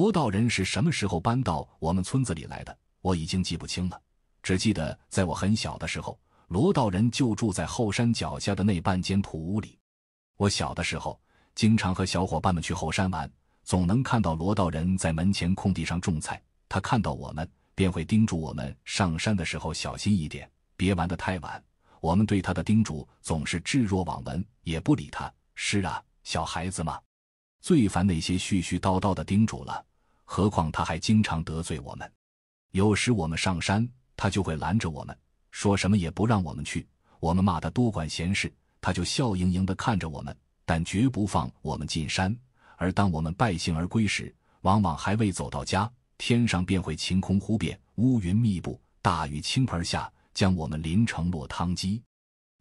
罗道人是什么时候搬到我们村子里来的？我已经记不清了，只记得在我很小的时候，罗道人就住在后山脚下的那半间土屋里。我小的时候经常和小伙伴们去后山玩，总能看到罗道人在门前空地上种菜。他看到我们便会叮嘱我们上山的时候小心一点，别玩得太晚。我们对他的叮嘱总是置若罔闻，也不理他。是啊，小孩子嘛，最烦那些絮絮叨叨的叮嘱了。何况他还经常得罪我们，有时我们上山，他就会拦着我们，说什么也不让我们去。我们骂他多管闲事，他就笑盈盈地看着我们，但绝不放我们进山。而当我们败兴而归时，往往还未走到家，天上便会晴空忽变，乌云密布，大雨倾盆下，将我们淋成落汤鸡。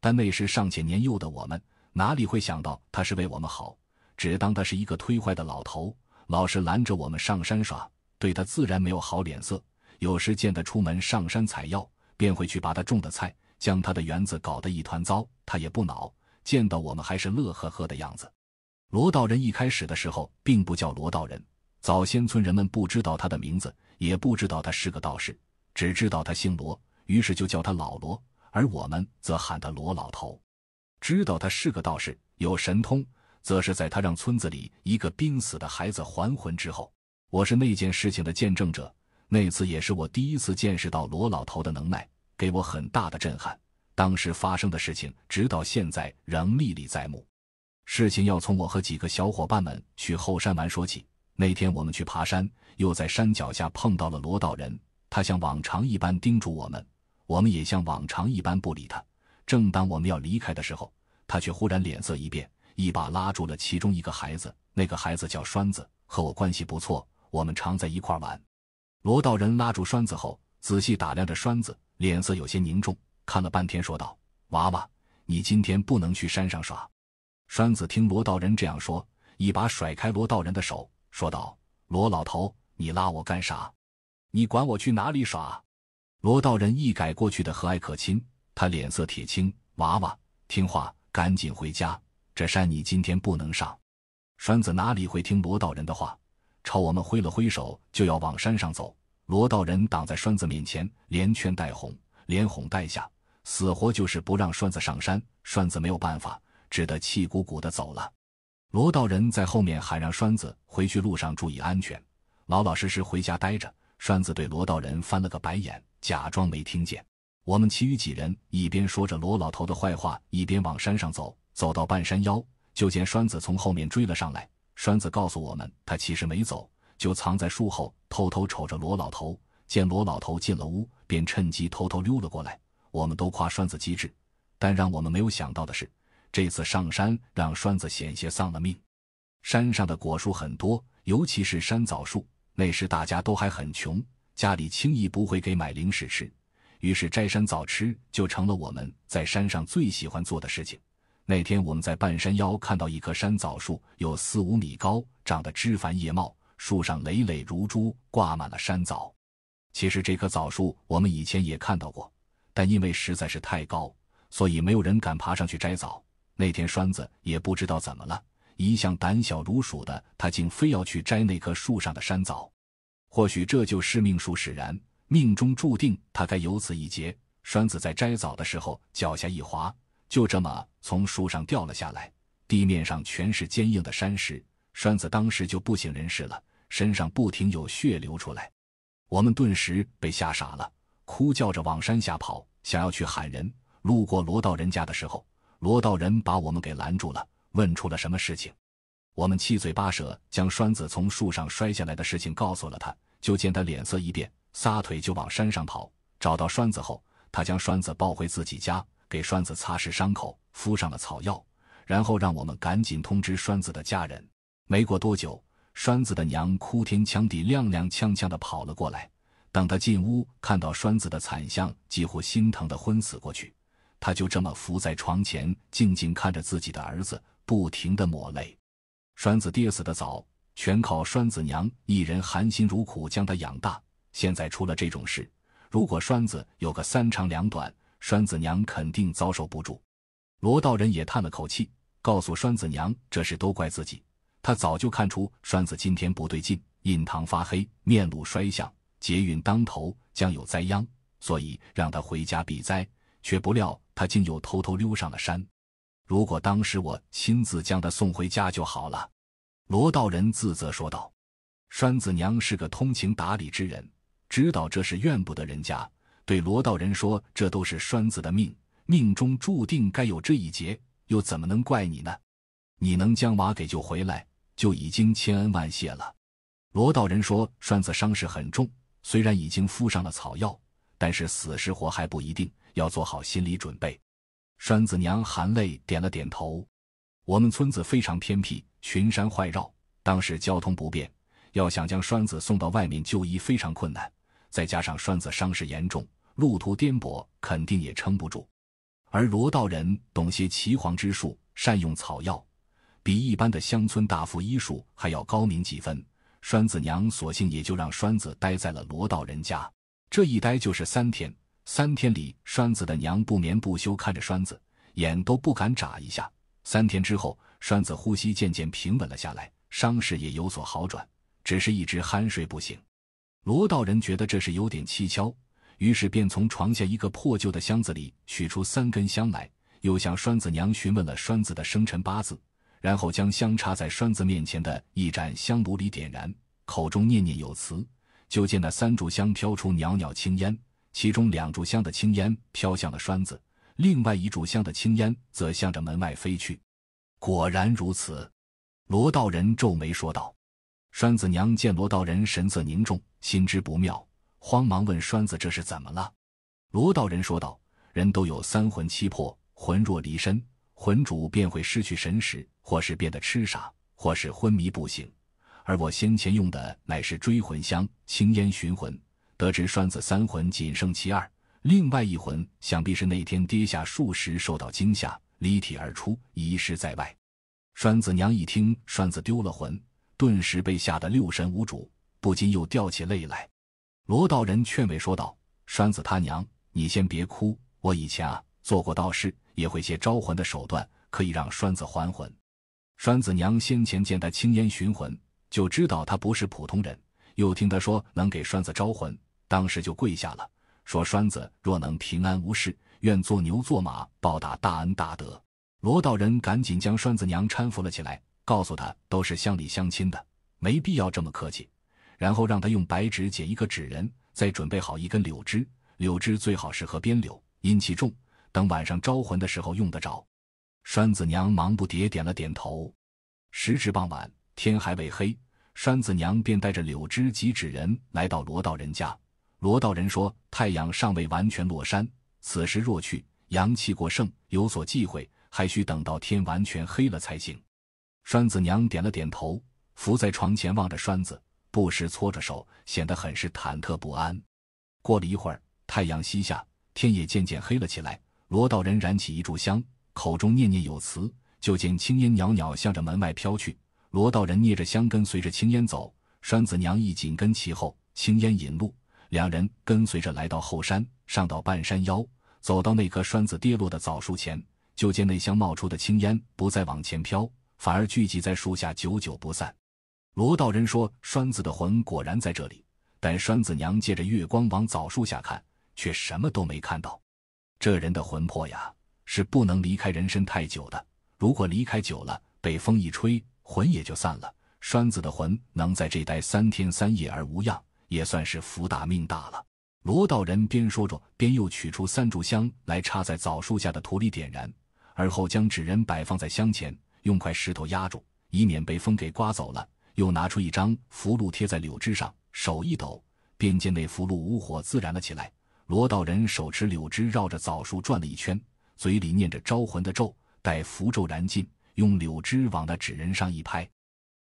但那时尚且年幼的我们，哪里会想到他是为我们好，只当他是一个推坏的老头。老是拦着我们上山耍，对他自然没有好脸色。有时见他出门上山采药，便会去把他种的菜，将他的园子搞得一团糟。他也不恼，见到我们还是乐呵呵的样子。罗道人一开始的时候并不叫罗道人，早先村人们不知道他的名字，也不知道他是个道士，只知道他姓罗，于是就叫他老罗，而我们则喊他罗老头，知道他是个道士，有神通。则是在他让村子里一个濒死的孩子还魂之后，我是那件事情的见证者。那次也是我第一次见识到罗老头的能耐，给我很大的震撼。当时发生的事情，直到现在仍历历在目。事情要从我和几个小伙伴们去后山玩说起。那天我们去爬山，又在山脚下碰到了罗道人。他像往常一般叮嘱我们，我们也像往常一般不理他。正当我们要离开的时候，他却忽然脸色一变。一把拉住了其中一个孩子，那个孩子叫栓子，和我关系不错，我们常在一块玩。罗道人拉住栓子后，仔细打量着栓子，脸色有些凝重，看了半天，说道：“娃娃，你今天不能去山上耍。”栓子听罗道人这样说，一把甩开罗道人的手，说道：“罗老头，你拉我干啥？你管我去哪里耍？”罗道人一改过去的和蔼可亲，他脸色铁青：“娃娃，听话，赶紧回家。”这山你今天不能上，栓子哪里会听罗道人的话？朝我们挥了挥手，就要往山上走。罗道人挡在栓子面前，连劝带哄，连哄带吓，死活就是不让栓子上山。栓子没有办法，只得气鼓鼓的走了。罗道人在后面喊让栓子回去，路上注意安全，老老实实回家待着。栓子对罗道人翻了个白眼，假装没听见。我们其余几人一边说着罗老头的坏话，一边往山上走。走到半山腰，就见栓子从后面追了上来。栓子告诉我们，他其实没走，就藏在树后，偷偷瞅着罗老头。见罗老头进了屋，便趁机偷偷溜了过来。我们都夸栓子机智，但让我们没有想到的是，这次上山让栓子险些丧了命。山上的果树很多，尤其是山枣树。那时大家都还很穷，家里轻易不会给买零食吃，于是摘山枣吃就成了我们在山上最喜欢做的事情。那天我们在半山腰看到一棵山枣树，有四五米高，长得枝繁叶茂，树上累累如珠，挂满了山枣。其实这棵枣树我们以前也看到过，但因为实在是太高，所以没有人敢爬上去摘枣。那天栓子也不知道怎么了，一向胆小如鼠的他竟非要去摘那棵树上的山枣。或许这就是命数使然，命中注定他该有此一劫。栓子在摘枣的时候，脚下一滑。就这么从树上掉了下来，地面上全是坚硬的山石。栓子当时就不省人事了，身上不停有血流出来。我们顿时被吓傻了，哭叫着往山下跑，想要去喊人。路过罗道人家的时候，罗道人把我们给拦住了，问出了什么事情。我们七嘴八舌将栓子从树上摔下来的事情告诉了他，就见他脸色一变，撒腿就往山上跑。找到栓子后，他将栓子抱回自己家。给栓子擦拭伤口，敷上了草药，然后让我们赶紧通知栓子的家人。没过多久，栓子的娘哭天抢地、踉踉跄跄地跑了过来。等他进屋，看到栓子的惨相，几乎心疼得昏死过去。他就这么伏在床前，静静看着自己的儿子，不停地抹泪。栓子爹死得早，全靠栓子娘一人含辛茹苦将他养大。现在出了这种事，如果栓子有个三长两短，栓子娘肯定遭受不住，罗道人也叹了口气，告诉栓子娘：“这事都怪自己。他早就看出栓子今天不对劲，印堂发黑，面露衰相，劫运当头，将有灾殃，所以让他回家避灾。却不料他竟又偷偷溜上了山。如果当时我亲自将他送回家就好了。”罗道人自责说道：“栓子娘是个通情达理之人，知道这事怨不得人家。”对罗道人说：“这都是栓子的命，命中注定该有这一劫，又怎么能怪你呢？你能将娃给救回来，就已经千恩万谢了。”罗道人说：“栓子伤势很重，虽然已经敷上了草药，但是死是活还不一定，要做好心理准备。”栓子娘含泪点了点头。我们村子非常偏僻，群山环绕，当时交通不便，要想将栓子送到外面就医非常困难，再加上栓子伤势严重。路途颠簸，肯定也撑不住。而罗道人懂些岐黄之术，善用草药，比一般的乡村大夫医术还要高明几分。栓子娘索性也就让栓子待在了罗道人家，这一待就是三天。三天里，栓子的娘不眠不休看着栓子，眼都不敢眨一下。三天之后，栓子呼吸渐渐平稳了下来，伤势也有所好转，只是一直酣睡不醒。罗道人觉得这是有点蹊跷。于是便从床下一个破旧的箱子里取出三根香来，又向栓子娘询问了栓子的生辰八字，然后将香插在栓子面前的一盏香炉里点燃，口中念念有词。就见那三炷香飘出袅袅青烟，其中两炷香的青烟飘向了栓子，另外一炷香的青烟则向着门外飞去。果然如此，罗道人皱眉说道。栓子娘见罗道人神色凝重，心知不妙。慌忙问栓子：“这是怎么了？”罗道人说道：“人都有三魂七魄，魂若离身，魂主便会失去神识，或是变得痴傻，或是昏迷不醒。而我先前用的乃是追魂香，轻烟寻魂，得知栓子三魂仅剩其二，另外一魂想必是那天跌下树时受到惊吓，离体而出，遗失在外。”栓子娘一听栓子丢了魂，顿时被吓得六神无主，不禁又掉起泪来。罗道人劝慰说道：“栓子他娘，你先别哭。我以前啊做过道士，也会些招魂的手段，可以让栓子还魂。”栓子娘先前见他青烟寻魂，就知道他不是普通人，又听他说能给栓子招魂，当时就跪下了，说：“栓子若能平安无事，愿做牛做马报答大恩大德。”罗道人赶紧将栓子娘搀扶了起来，告诉他：“都是乡里乡亲的，没必要这么客气。”然后让他用白纸剪一个纸人，再准备好一根柳枝，柳枝最好是河边柳，阴气重，等晚上招魂的时候用得着。栓子娘忙不迭点了点头。时值傍晚，天还未黑，栓子娘便带着柳枝及纸人来到罗道人家。罗道人说：“太阳尚未完全落山，此时若去，阳气过盛，有所忌讳，还需等到天完全黑了才行。”栓子娘点了点头，伏在床前望着栓子。不时搓着手，显得很是忐忑不安。过了一会儿，太阳西下，天也渐渐黑了起来。罗道人燃起一炷香，口中念念有词，就见青烟袅袅向着门外飘去。罗道人捏着香，跟随着青烟走。栓子娘亦紧跟其后，青烟引路，两人跟随着来到后山，上到半山腰，走到那棵栓子跌落的枣树前，就见那香冒出的青烟不再往前飘，反而聚集在树下，久久不散。罗道人说：“栓子的魂果然在这里，但栓子娘借着月光往枣树下看，却什么都没看到。这人的魂魄呀，是不能离开人身太久的。如果离开久了，被风一吹，魂也就散了。栓子的魂能在这待三天三夜而无恙，也算是福大命大了。”罗道人边说着，边又取出三炷香来插在枣树下的土里点燃，而后将纸人摆放在香前，用块石头压住，以免被风给刮走了。又拿出一张符箓贴在柳枝上，手一抖，便见那符箓无火自燃了起来。罗道人手持柳枝绕着枣树转了一圈，嘴里念着招魂的咒，待符咒燃尽，用柳枝往那纸人上一拍。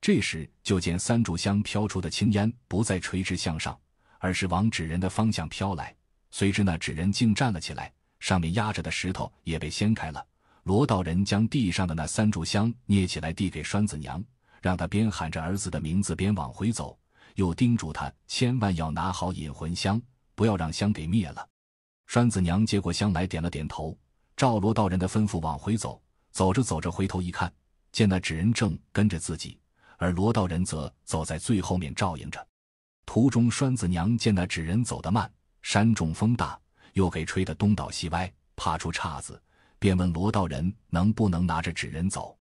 这时就见三炷香飘出的青烟不再垂直向上，而是往纸人的方向飘来。随之，那纸人竟站了起来，上面压着的石头也被掀开了。罗道人将地上的那三炷香捏起来递给栓子娘。让他边喊着儿子的名字边往回走，又叮嘱他千万要拿好引魂香，不要让香给灭了。栓子娘接过香来，点了点头，照罗道人的吩咐往回走。走着走着，回头一看，见那纸人正跟着自己，而罗道人则走在最后面照应着。途中，栓子娘见那纸人走得慢，山中风大，又给吹得东倒西歪，怕出岔子，便问罗道人能不能拿着纸人走。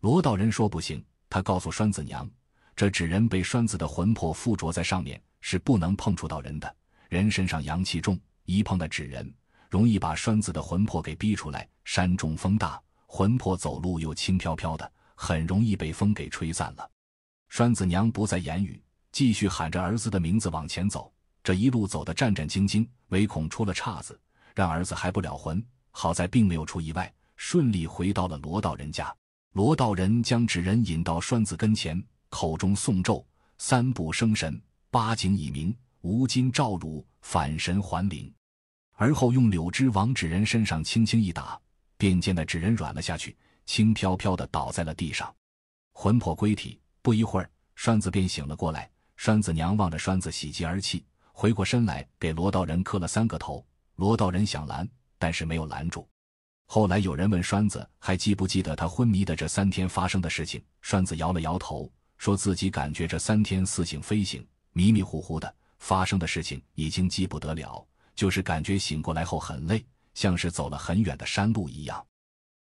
罗道人说不行。他告诉栓子娘：“这纸人被栓子的魂魄附着在上面，是不能碰触到人的。人身上阳气重，一碰到纸人，容易把栓子的魂魄给逼出来。山中风大，魂魄走路又轻飘飘的，很容易被风给吹散了。”栓子娘不再言语，继续喊着儿子的名字往前走。这一路走得战战兢兢，唯恐出了岔子，让儿子还不了魂。好在并没有出意外，顺利回到了罗道人家。罗道人将纸人引到栓子跟前，口中诵咒：“三步生神，八景已明，无金照汝，反神还灵。”而后用柳枝往纸人身上轻轻一打，便见那纸人软了下去，轻飘飘的倒在了地上，魂魄归体。不一会儿，栓子便醒了过来。栓子娘望着栓子，喜极而泣，回过身来给罗道人磕了三个头。罗道人想拦，但是没有拦住。后来有人问栓子，还记不记得他昏迷的这三天发生的事情？栓子摇了摇头，说自己感觉这三天似醒非醒，迷迷糊糊的，发生的事情已经记不得了，就是感觉醒过来后很累，像是走了很远的山路一样。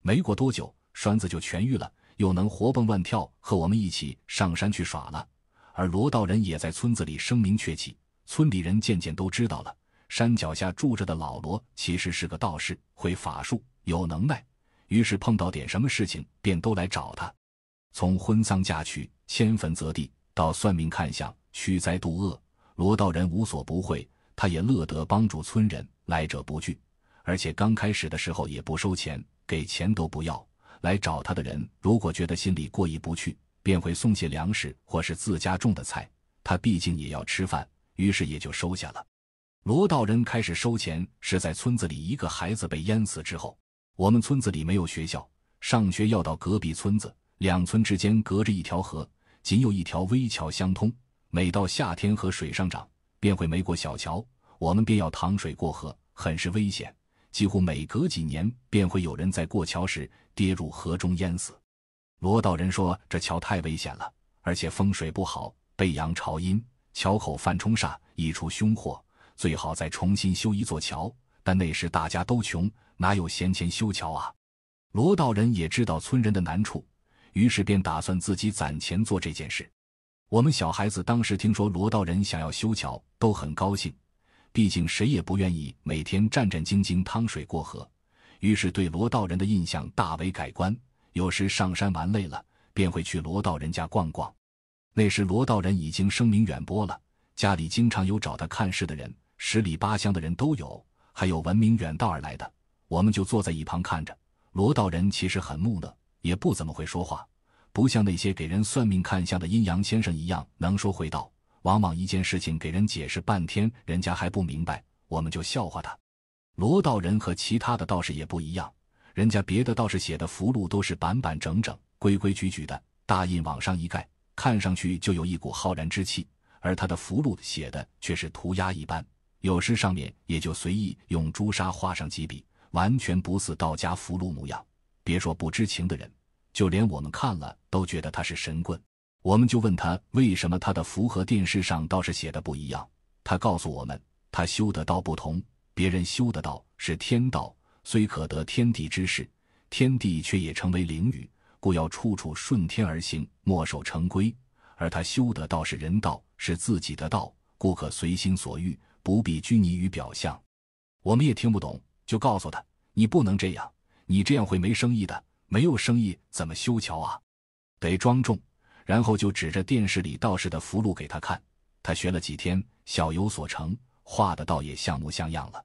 没过多久，栓子就痊愈了，又能活蹦乱跳，和我们一起上山去耍了。而罗道人也在村子里声名鹊起，村里人渐渐都知道了，山脚下住着的老罗其实是个道士，会法术。有能耐，于是碰到点什么事情便都来找他。从婚丧嫁娶、迁坟择地到算命看相、驱灾度厄，罗道人无所不会。他也乐得帮助村人，来者不拒。而且刚开始的时候也不收钱，给钱都不要。来找他的人如果觉得心里过意不去，便会送些粮食或是自家种的菜。他毕竟也要吃饭，于是也就收下了。罗道人开始收钱是在村子里一个孩子被淹死之后。我们村子里没有学校，上学要到隔壁村子。两村之间隔着一条河，仅有一条微桥相通。每到夏天，河水上涨，便会没过小桥，我们便要淌水过河，很是危险。几乎每隔几年，便会有人在过桥时跌入河中淹死。罗道人说：“这桥太危险了，而且风水不好，背阳朝阴，桥口犯冲煞，易出凶祸。最好再重新修一座桥。”但那时大家都穷，哪有闲钱修桥啊？罗道人也知道村人的难处，于是便打算自己攒钱做这件事。我们小孩子当时听说罗道人想要修桥，都很高兴，毕竟谁也不愿意每天战战兢兢趟水过河。于是对罗道人的印象大为改观。有时上山玩累了，便会去罗道人家逛逛。那时罗道人已经声名远播了，家里经常有找他看事的人，十里八乡的人都有。还有闻名远道而来的，我们就坐在一旁看着。罗道人其实很木讷，也不怎么会说话，不像那些给人算命看相的阴阳先生一样能说会道。往往一件事情给人解释半天，人家还不明白，我们就笑话他。罗道人和其他的道士也不一样，人家别的道士写的符箓都是板板整整、规规矩矩的，大印往上一盖，看上去就有一股浩然之气；而他的符箓写的却是涂鸦一般。有时上面也就随意用朱砂画上几笔，完全不似道家符箓模样。别说不知情的人，就连我们看了都觉得他是神棍。我们就问他为什么他的符和电视上倒是写的不一样。他告诉我们，他修的道不同，别人修的道是天道，虽可得天地之势，天地却也成为灵雨，故要处处顺天而行，墨守成规。而他修的道是人道，是自己的道，故可随心所欲。不必拘泥于表象，我们也听不懂，就告诉他：“你不能这样，你这样会没生意的。没有生意怎么修桥啊？得庄重。”然后就指着电视里道士的符箓给他看。他学了几天，小有所成，画的倒也像模像样了。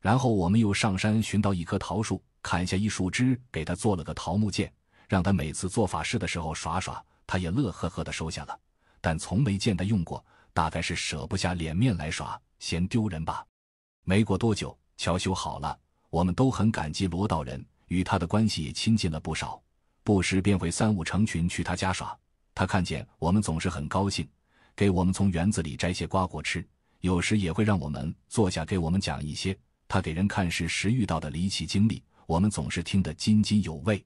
然后我们又上山寻到一棵桃树，砍下一树枝给他做了个桃木剑，让他每次做法事的时候耍耍。他也乐呵呵的收下了，但从没见他用过，大概是舍不下脸面来耍。嫌丢人吧？没过多久，桥修好了，我们都很感激罗道人，与他的关系也亲近了不少。不时便会三五成群去他家耍，他看见我们总是很高兴，给我们从园子里摘些瓜果吃，有时也会让我们坐下，给我们讲一些他给人看事时遇到的离奇经历。我们总是听得津津有味。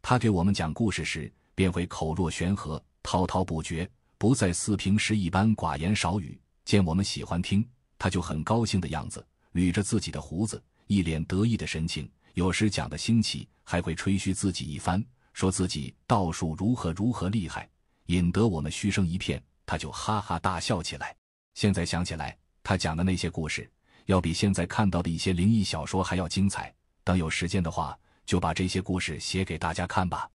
他给我们讲故事时，便会口若悬河，滔滔不绝，不再似平时一般寡言少语。见我们喜欢听。他就很高兴的样子，捋着自己的胡子，一脸得意的神情。有时讲得兴起，还会吹嘘自己一番，说自己道术如何如何厉害，引得我们嘘声一片。他就哈哈大笑起来。现在想起来，他讲的那些故事，要比现在看到的一些灵异小说还要精彩。等有时间的话，就把这些故事写给大家看吧。